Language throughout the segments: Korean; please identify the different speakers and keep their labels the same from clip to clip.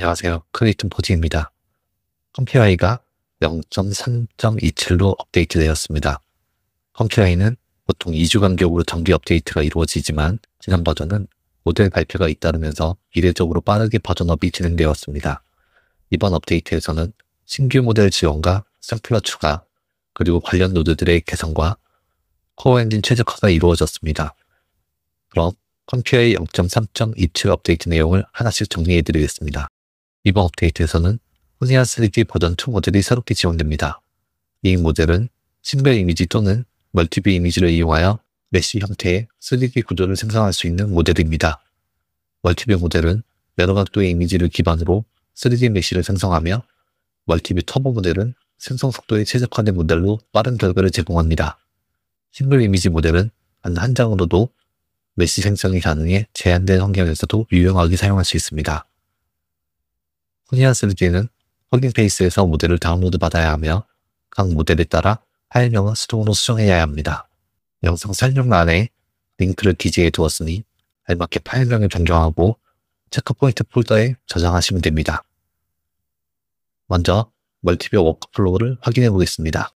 Speaker 1: 안녕하세요. 크리에이튼 포지입니다. 컴퓨아이가 0.3.27로 업데이트되었습니다. 컴퓨아이는 보통 2주 간격으로 정기 업데이트가 이루어지지만 지난 버전은 모델 발표가 잇따르면서 이례적으로 빠르게 버전업이 진행되었습니다. 이번 업데이트에서는 신규 모델 지원과 샘플러 추가, 그리고 관련 노드들의 개선과 코어 엔진 최적화가 이루어졌습니다. 그럼 컴퓨어이0.3.27 업데이트 내용을 하나씩 정리해드리겠습니다. 이번 업데이트에서는 혼이한 3D 버전 2 모델이 새롭게 지원됩니다. 이 모델은 싱글 이미지 또는 멀티비 이미지를 이용하여 메쉬 형태의 3D 구조를 생성할 수 있는 모델입니다. 멀티비 모델은 여러 각도의 이미지를 기반으로 3D 메쉬를 생성하며 멀티비 터보 모델은 생성 속도에 최적화된 모델로 빠른 결과를 제공합니다. 싱글 이미지 모델은 단 한 장으로도 메쉬 생성이 가능해 제한된 환경에서도 유용하게 사용할 수 있습니다. 코니안스드기는 허깅페이스에서 모델을 다운로드 받아야 하며 각 모델에 따라 파일명을 수동으로 수정해야 합니다. 영상 설명란에 링크를 기재해 두었으니 알맞게 파일명을 변경하고 체크포인트 폴더에 저장하시면 됩니다. 먼저 멀티뷰 워크플로우를 확인해 보겠습니다.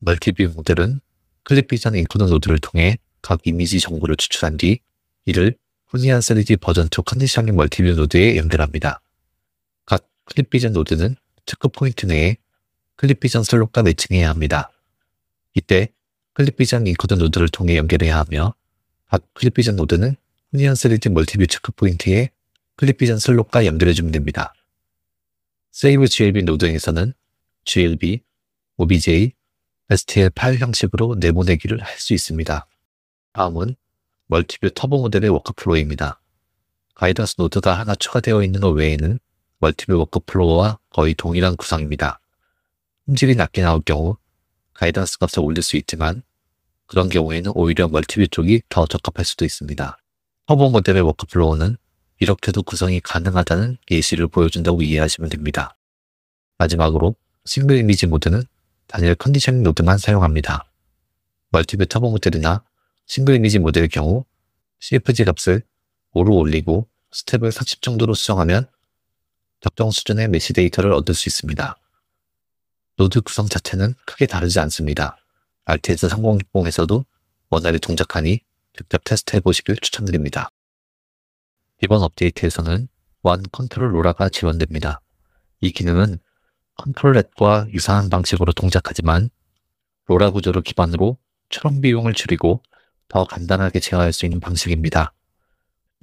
Speaker 1: 멀티뷰 모델은 클립비전 인코드 노드를 통해 각 이미지 정보를 추출한 뒤 이를 후니안 3D 버전 2컨디션인 멀티뷰 노드에 연결합니다. 클립 비전 노드는 체크 포인트 내에 클립 비전 슬롯과 매칭해야 합니다. 이때 클립 비전 인코드 노드를 통해 연결해야 하며 각 클립 비전 노드는 훈히한 3D 멀티뷰 체크 포인트에 클립 비전 슬롯과 연결해주면 됩니다. 세이브 GLB 노드에서는 GLB, OBJ, STL 파일 형식으로 내보내기를 할 수 있습니다. 다음은 멀티뷰 터보 모델의 워크플로우입니다. 가이던스 노드가 하나 추가되어 있는 것 외에는 멀티뷰 워크플로우와 거의 동일한 구성입니다. 품질이 낮게 나올 경우 가이던스 값을 올릴 수 있지만 그런 경우에는 오히려 멀티뷰 쪽이 더 적합할 수도 있습니다. 터보 모델의 워크플로우는 이렇게도 구성이 가능하다는 예시를 보여준다고 이해하시면 됩니다. 마지막으로 싱글 이미지 모드는 단일 컨디셔닝 노드만 사용합니다. 멀티뷰 터보 모델이나 싱글 이미지 모델의 경우 CFG 값을 5로 올리고 스텝을 4 0 정도로 수정하면 적정 수준의 메시 데이터를 얻을 수 있습니다. 노드 구성 자체는 크게 다르지 않습니다. RTS 3060에서도 원활히 동작하니 직접 테스트해 보시길 추천드립니다. 이번 업데이트에서는 완 컨트롤 로라가 지원됩니다. 이 기능은 컨트롤렛과 유사한 방식으로 동작하지만 로라 구조를 기반으로 출원 비용을 줄이고 더 간단하게 제어할 수 있는 방식입니다.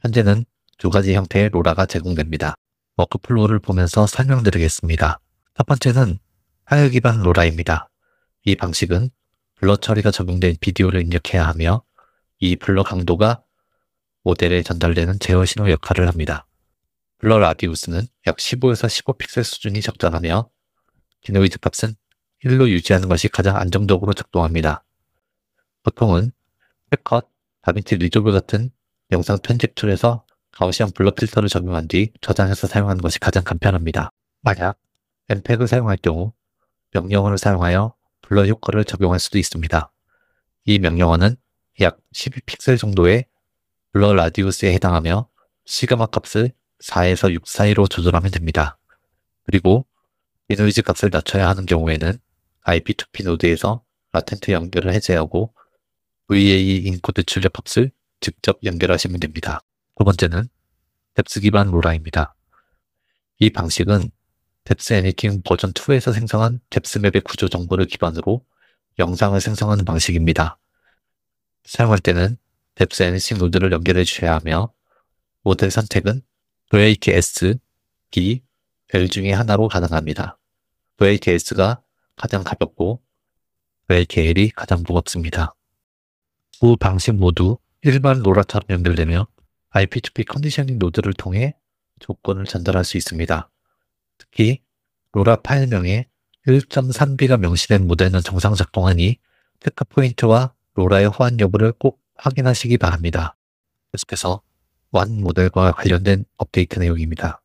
Speaker 1: 현재는 두 가지 형태의 로라가 제공됩니다. 워크플로우를 보면서 설명드리겠습니다. 첫 번째는 하열 기반 로라입니다. 이 방식은 블러 처리가 적용된 비디오를 입력해야 하며 이 블러 강도가 모델에 전달되는 제어 신호 역할을 합니다. 블러 라디우스는 약 15에서 15픽셀 수준이 적절하며 기노이즈 값은 1로 유지하는 것이 가장 안정적으로 작동합니다. 보통은 패컷, 다빈치 리조브 같은 영상 편집 툴에서 가우시안 블러 필터를 적용한 뒤 저장해서 사용하는 것이 가장 간편합니다. 만약 엠팩을 사용할 경우 명령어를 사용하여 블러 효과를 적용할 수도 있습니다. 이 명령어는 약 12픽셀 정도의 블러 라디우스에 해당하며 시그마 값을 4에서 6 사이로 조절하면 됩니다. 그리고 비노이즈 값을 낮춰야 하는 경우에는 IP2P 노드에서 라텐트 연결을 해제하고 VA e 인코드 출력 값을 직접 연결하시면 됩니다. 두 번째는 뎁스 기반 로라입니다. 이 방식은 뎁스 애니팅 버전 2에서 생성한 뎁스 맵의 구조 정보를 기반으로 영상을 생성하는 방식입니다. 사용할 때는 뎁스 애니팅 노드를 연결해 주셔야 하며 모델 선택은 v k s D, L 중에 하나로 가능합니다. v k s 가 가장 가볍고 v k l 이 가장 무겁습니다. 두 방식 모두 일반 로라처럼 연결되며 IP2P 컨디셔닝 노드를 통해 조건을 전달할 수 있습니다. 특히 로라 파일명에 1.3B가 명시된 모델은 정상 작동하니 특가 포인트와 로라의 호환 여부를 꼭 확인하시기 바랍니다. 계속해서 완 모델과 관련된 업데이트 내용입니다.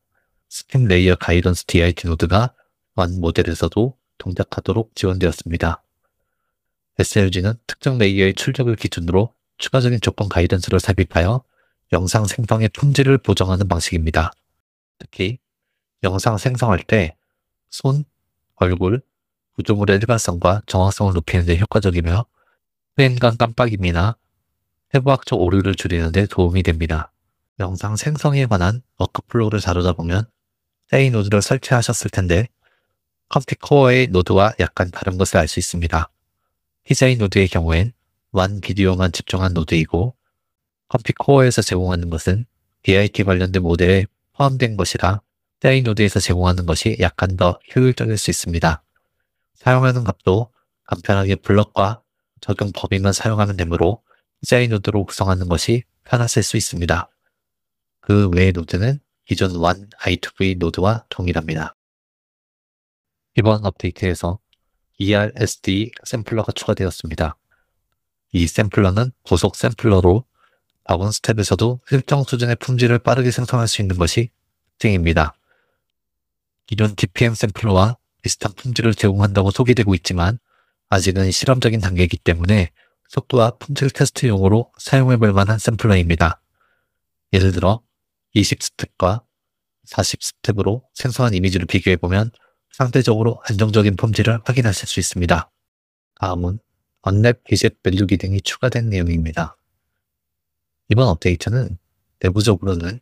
Speaker 1: 스팀 레이어 가이던스 DIT 노드가 완 모델에서도 동작하도록 지원되었습니다. SLG는 특정 레이어의 출력을 기준으로 추가적인 조건 가이던스를 삽입하여 영상 생성의 품질을 보정하는 방식입니다. 특히 영상 생성할 때 손, 얼굴, 구조물의 일관성과 정확성을 높이는 데 효과적이며 후행간 깜빡임이나 해부학적 오류를 줄이는 데 도움이 됩니다. 영상 생성에 관한 워크플로우를 다루다 보면 세이 노드를 설치하셨을 텐데 컴퓨코어의 노드와 약간 다른 것을 알 수 있습니다. 희제이 노드의 경우엔 완 비디오만 집중한 노드이고 컴피코어에서 제공하는 것은 BIT 관련된 모델에 포함된 것이라 사이노드에서 제공하는 것이 약간 더 효율적일 수 있습니다. 사용하는 값도 간편하게 블럭과 적용 범위만 사용하면 되므로 디자인 노드로 구성하는 것이 편하실 수 있습니다. 그 외의 노드는 기존 1i2v 노드와 동일합니다. 이번 업데이트에서 ERSD 샘플러가 추가되었습니다. 이 샘플러는 고속 샘플러로 작은 스텝에서도 일정 수준의 품질을 빠르게 생성할 수 있는 것이 특징입니다. 기존 TPM 샘플러와 비슷한 품질을 제공한다고 소개되고 있지만 아직은 실험적인 단계이기 때문에 속도와 품질 테스트용으로 사용해볼 만한 샘플러입니다. 예를 들어 20스텝과 40스텝으로 생성한 이미지를 비교해보면 상대적으로 안정적인 품질을 확인하실 수 있습니다. 다음은 언랩 기젯 밸류 기능이 추가된 내용입니다. 이번 업데이트는 내부적으로는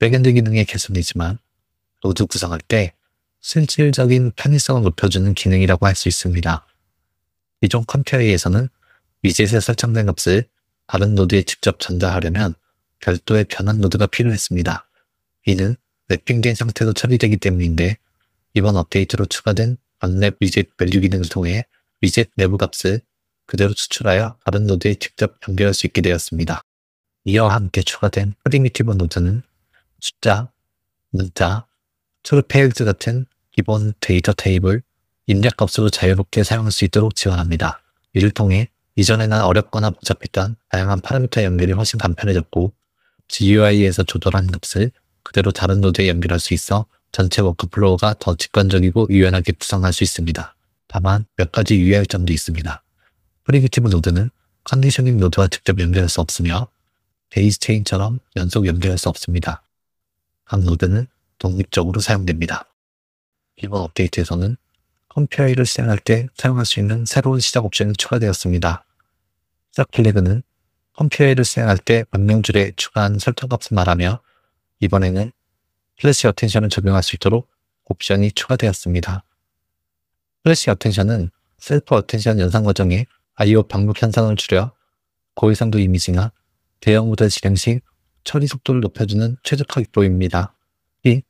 Speaker 1: 백엔드 기능의 개선이지만 로드 구성할 때 실질적인 편의성을 높여주는 기능이라고 할 수 있습니다. 이존 컴퓨터에서는 위젯에 설정된 값을 다른 노드에 직접 전달하려면 별도의 변환 노드가 필요했습니다. 이는 랩핑된 상태로 처리되기 때문인데 이번 업데이트로 추가된 언랩 위젯 밸류 기능을 통해 위젯 내부 값을 그대로 추출하여 다른 노드에 직접 연결할 수 있게 되었습니다. 이와 함께 추가된 프리미티브 노드는 숫자, 문자, 트루페이즈 같은 기본 데이터 테이블 입력값으로 자유롭게 사용할 수 있도록 지원합니다. 이를 통해 이전에는 어렵거나 복잡했던 다양한 파라미터 연결이 훨씬 간편해졌고 GUI에서 조절한 값을 그대로 다른 노드에 연결할 수 있어 전체 워크플로우가 더 직관적이고 유연하게 구성할 수 있습니다. 다만 몇 가지 유의할 점도 있습니다. 프리미티브 노드는 컨디셔닝 노드와 직접 연결할 수 없으며 베이스 체인처럼 연속 연결할 수 없습니다. 각 노드는 독립적으로 사용됩니다. 이번 업데이트에서는 컴퓨어를 실행할 때 사용할 수 있는 새로운 시작 옵션이 추가되었습니다. 시작 플래그는 컴퓨어를 실행할 때명줄에 추가한 설정값을 말하며 이번에는 플래시 어텐션을 적용할 수 있도록 옵션이 추가되었습니다. 플래시 어텐션은 셀프 어텐션 연상 과정에 IO 방북 현상을 줄여 고해상도 이미지나 대형 모델 실행 시 처리 속도를 높여주는 최적화기도입니다 B.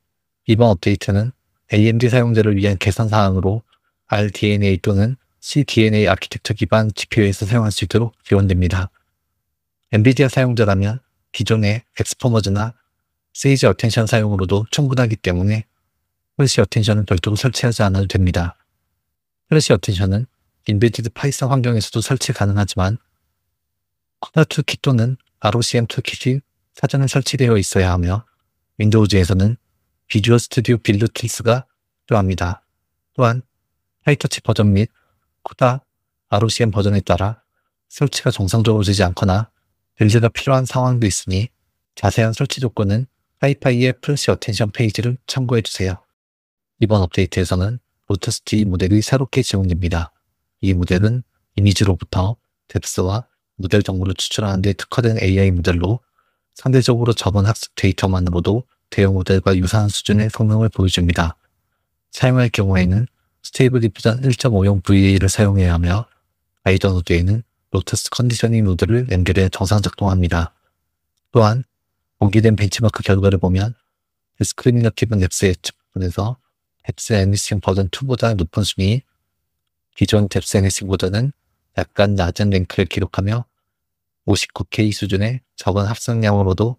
Speaker 1: 이번 업데이트는 AMD 사용자를 위한 개선 사항으로 RDNA 또는 CDNA 아키텍처 기반 GPU에서 사용할 수 있도록 지원됩니다. 엔비디아 사용자라면 기존의 엑스포머즈나 세이지 어텐션 사용으로도 충분하기 때문에 플래시 어텐션은 별도로 설치하지 않아도 됩니다. 플래시 어텐션은 인베디드 파이썬 환경에서도 설치 가능하지만 커나2키 또는 ROCM2 킷이 사전에 설치되어 있어야 하며 윈도우즈에서는 비주얼 스튜디오 빌드 툴스가 필요합니다. 또한 하이터치 버전 및쿠다 ROCM 버전에 따라 설치가 정상적으로 되지 않거나 빌드가 필요한 상황도 있으니 자세한 설치 조건은 하이파이의 플래시 어텐션 페이지를 참고해주세요. 이번 업데이트에서는 로터스티 모델이 새롭게 제공됩니다. 이 모델은 이미지로부터 뎁스와 모델 정보를 추출하는 데 특화된 AI 모델로 상대적으로 적은 학습 데이터만으로도 대형 모델과 유사한 수준의 성능을 보여줍니다. 사용할 경우에는 스테이블 디퓨전 1 5용 VA를 사용해야 하며 아이더 노드에는 로터스 컨디셔닝 모드를 연결해 정상 작동합니다. 또한 공개된 벤치마크 결과를 보면 스크리닝 어티브 넵스의 측분에서 앱스 애니싱 버전 2보다 높은 순위, 기존 랩스 애니싱보다는 약간 낮은 랭크를 기록하며 59K 수준의 적은 합성량으로도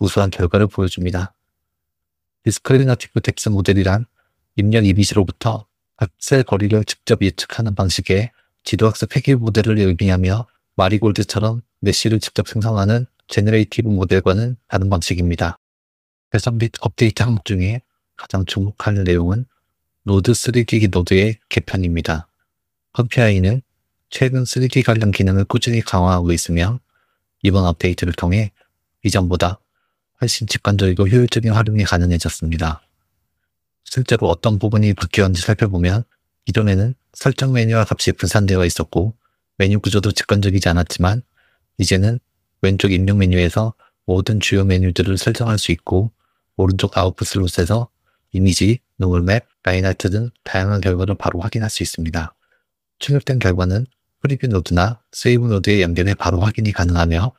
Speaker 1: 우수한 결과를 보여줍니다. 디스크리트 나티브 텍스 모델이란 입력 이미지로부터 각셀 거리를 직접 예측하는 방식의 지도학습 해결 모델을 의미하며 마리골드처럼 메시를 직접 생성하는 제너레이티브 모델과는 다른 방식입니다. 배선및 업데이트 항목 중에 가장 주목할 내용은 노드 3D 기기 노드의 개편입니다. 컴피아이는 최근 3D 관련 기능을 꾸준히 강화하고 있으며 이번 업데이트를 통해 이전보다 훨씬 직관적이고 효율적인 활용이 가능해졌습니다. 실제로 어떤 부분이 바뀌었는지 살펴보면 기존에는 설정 메뉴와 값이 분산되어 있었고 메뉴 구조도 직관적이지 않았지만 이제는 왼쪽 입력 메뉴에서 모든 주요 메뉴들을 설정할 수 있고 오른쪽 아웃풋 슬롯에서 이미지, 노멀맵, 라인하이트등 다양한 결과를 바로 확인할 수 있습니다. 출력된 결과는 프리뷰 노드나 세이브 노드의 연결해 바로 확인이 가능하며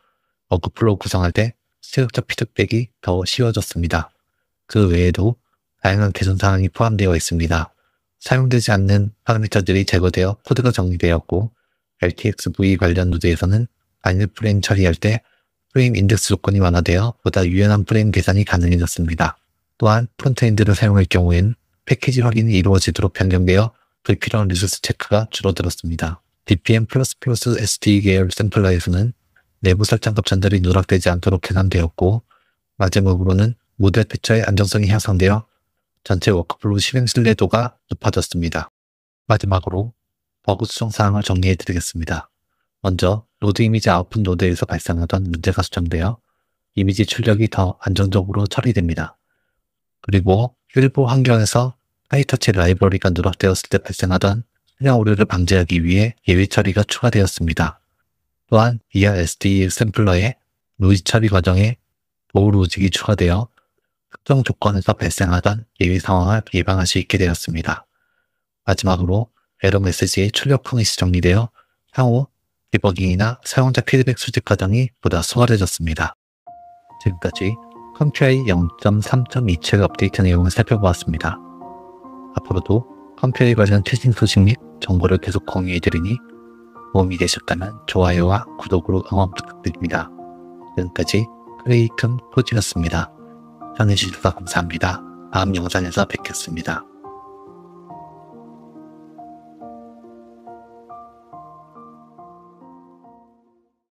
Speaker 1: 워크플로우 구성할 때 수역적 피드백이 더 쉬워졌습니다. 그 외에도 다양한 개선 사항이 포함되어 있습니다. 사용되지 않는 파라미터들이 제거되어 코드가 정리되었고 LTXV 관련 노드에서는 단일 프레임 처리할 때 프레임 인덱스 조건이 완화되어 보다 유연한 프레임 계산이 가능해졌습니다. 또한 프론트엔드를 사용할 경우엔 패키지 확인이 이루어지도록 변경되어 불필요한 리소스 체크가 줄어들었습니다. d p m SD 계열 샘플러에서는 내부 설정값 전달이 누락되지 않도록 개선되었고 마지막으로는 모델 피처의 안정성이 향상되어 전체 워크플로우 실행 신뢰도가 높아졌습니다. 마지막으로 버그 수정 사항을 정리해 드리겠습니다. 먼저 로드 이미지 아웃풋 노드에서 발생하던 문제가 수정되어 이미지 출력이 더 안정적으로 처리됩니다. 그리고 일보 환경에서 하이터치 라이브러리가 누락되었을 때 발생하던 하향오류를 방지하기 위해 예외 처리가 추가되었습니다. 또한 ERSD 샘플러에 로지 처리 과정에 보호 로직이 추가되어 특정 조건에서 발생하던 예외 상황을 예방할 수 있게 되었습니다. 마지막으로 에러 메시지의 출력형이 지정리되어 향후 디버깅이나 사용자 피드백 수집 과정이 보다 수월해졌습니다. 지금까지 컴퓨터의 0.3.27 업데이트 내용을 살펴보았습니다. 앞으로도 컴퓨터에 관련 최신 소식 및 정보를 계속 공유해드리니 도움이 되셨다면 좋아요와 구독으로 응원 부탁드립니다. 지금까지 크레이큰 토지였습니다. 편해주셔서 감사합니다. 다음 영상에서 뵙겠습니다.